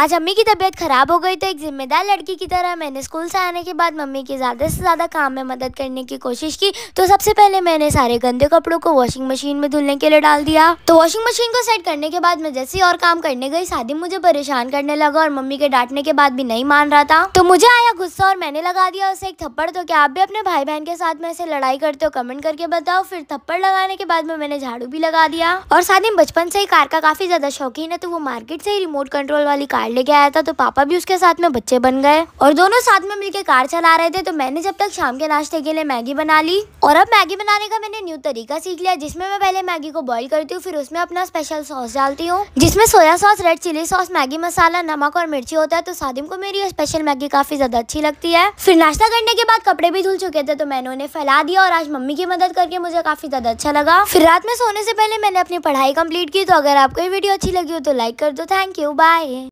आज अम्मी की तबीयत खराब हो गई तो एक जिम्मेदार लड़की की तरह मैंने स्कूल से आने के बाद मम्मी के ज़्यादा से ज़्यादा काम में मदद करने की कोशिश की तो सबसे पहले मैंने सारे गंदे कपड़ों को वॉशिंग मशीन में धुलने के लिए डाल दिया तो वॉशिंग मशीन को सेट करने के बाद मैं जैसे और काम करने गई शादी मुझे परेशान करने लगा और मम्मी के डांटने के बाद भी नहीं मान रहा था तो मुझे आया गुस्सा और मैंने लगा दिया उसे एक थप्पड़ तो क्या आप भी अपने भाई बहन के साथ में ऐसे लड़ाई करते हो कमेंट करके बताओ फिर थप्पड़ लगाने के बाद में मैंने झाड़ू भी लगा दिया और शादी बचपन से ही कार का काफी ज्यादा शौकीन है तो वो मार्केट से ही रिमोट कंट्रोल वाली कार कार लेके आया था तो पापा भी उसके साथ में बच्चे बन गए और दोनों साथ में मिलकर कार चला रहे थे तो मैंने जब तक शाम के नाश्ते के लिए मैगी बना ली और अब मैगी बनाने का मैंने न्यू तरीका सीख लिया जिसमें मैं पहले मैगी को बॉईल करती हूँ फिर उसमें अपना स्पेशल सॉस डालती हूँ जिसमें soya sauce red chilli sauce Maggi मसाला नमक और मिर्ची होता है तो सादिम को मेरी स्पेशल मैगी काफी ज्यादा अच्छी लगती है फिर नाश्ता करने के बाद कपड़े भी धुल चुके थे तो मैंने उन्हें फैला दिया और आज मम्मी की मदद करके मुझे काफी ज्यादा अच्छा लगा फिर रात में सोने से पहले मैंने अपनी पढ़ाई कंप्लीट की तो अगर आपको ये वीडियो अच्छी लगी हो तो लाइक कर दो थैंक यू बाय